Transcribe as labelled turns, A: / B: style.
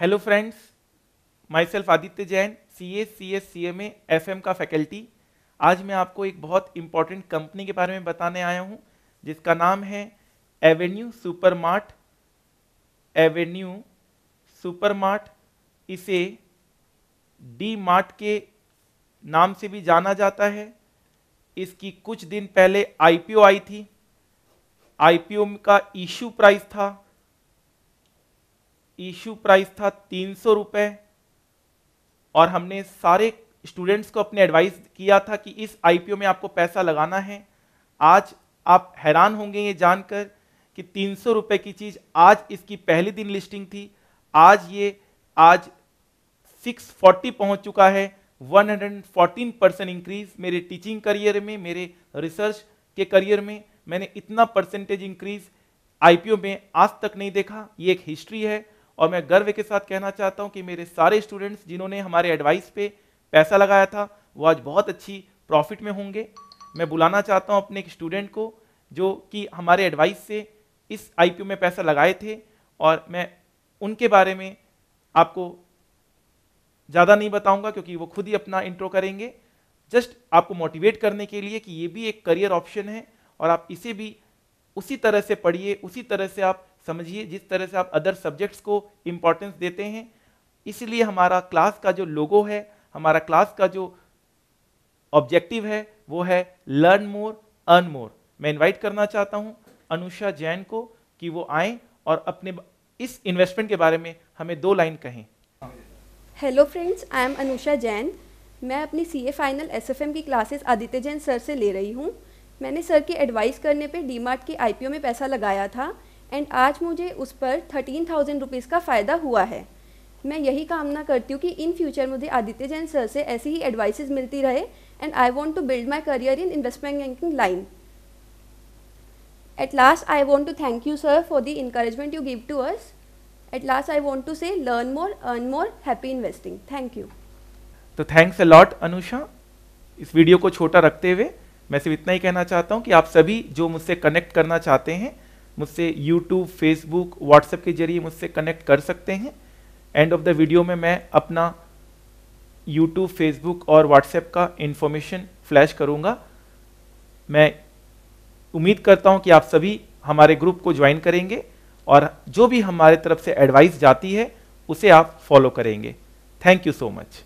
A: hello friends myself Aditya Jain C S C S C M F M का faculty आज मैं आपको एक बहुत इंपॉर्टेंट कंपनी के बारे में बताने आया हूँ जिसका नाम है एवेन्यू सुपरमार्ट एवेन्यू सुपरमार्ट इसे डी मार्ट के नाम से भी जाना जाता है इसकी कुछ दिन पहले आईपीओ आई थी आईपीओ का इश्यू प्राइस था इशू प्राइस था तीन सौ रुपये और हमने सारे स्टूडेंट्स को अपने एडवाइस किया था कि इस आईपीओ में आपको पैसा लगाना है आज आप हैरान होंगे ये जानकर कि तीन सौ रुपये की चीज़ आज इसकी पहले दिन लिस्टिंग थी आज ये आज 640 पहुंच चुका है 114 परसेंट इंक्रीज मेरे टीचिंग करियर में मेरे रिसर्च के करियर में मैंने इतना परसेंटेज इंक्रीज आईपीओ में आज तक नहीं देखा ये एक हिस्ट्री है और मैं गर्व के साथ कहना चाहता हूँ कि मेरे सारे स्टूडेंट्स जिन्होंने हमारे एडवाइस पे पैसा लगाया था वो आज बहुत अच्छी प्रॉफिट में होंगे मैं बुलाना चाहता हूँ अपने एक स्टूडेंट को जो कि हमारे एडवाइस से इस आई में पैसा लगाए थे और मैं उनके बारे में आपको ज़्यादा नहीं बताऊँगा क्योंकि वो खुद ही अपना इंट्रो करेंगे जस्ट आपको मोटिवेट करने के लिए कि ये भी एक करियर ऑप्शन है और आप इसे भी उसी तरह से पढ़िए उसी तरह से आप समझिए जिस तरह से आप अदर सब्जेक्ट्स को इम्पोर्टेंस देते हैं इसलिए हमारा क्लास का जो लोगो है हमारा क्लास का जो ऑब्जेक्टिव है वो है लर्न मोर अर्न मोर मैं इनवाइट करना चाहता हूँ अनुषा जैन को कि वो आए और अपने इस इन्वेस्टमेंट के बारे में हमें दो लाइन कहें
B: hello friends I am Anusha Jain मैं अपनी C A final S F M की क्लासेस आदित्य जैन सर से ले रही हूँ मैंने सर की एडवाइस करने पे डीमार्ट पी आईपीओ में पैसा लगाया था एंड आज मुझे उस पर थर्टीन थाउजेंड रुपीज़ का फ़ायदा हुआ है मैं यही कामना करती हूँ कि इन फ्यूचर मुझे आदित्य जैन सर से ऐसी ही एडवाइसेस मिलती रहे and I want to build my career in investment banking line at last I want to thank you sir for the encouragement you give to us at last I want to say learn more earn more happy investing thank you
A: तो thanks a lot Anusha इस video को छोटा रखते हुए मैं सिर्फ इतना ही कहना चाहता हूँ कि आप सभी जो मुझसे कनेक्ट करना चाहते हैं मुझसे यूट्यूब फेसबुक व्हाट्सएप के जरिए मुझसे कनेक्ट कर सकते हैं एंड ऑफ द वीडियो में मैं अपना यूट्यूब फेसबुक और व्हाट्सएप का इन्फॉर्मेशन फ्लैश करूँगा मैं उम्मीद करता हूँ कि आप सभी हमारे ग्रुप को ज्वाइन करेंगे और जो भी हमारे तरफ से एडवाइस जाती है उसे आप फॉलो करेंगे थैंक यू सो मच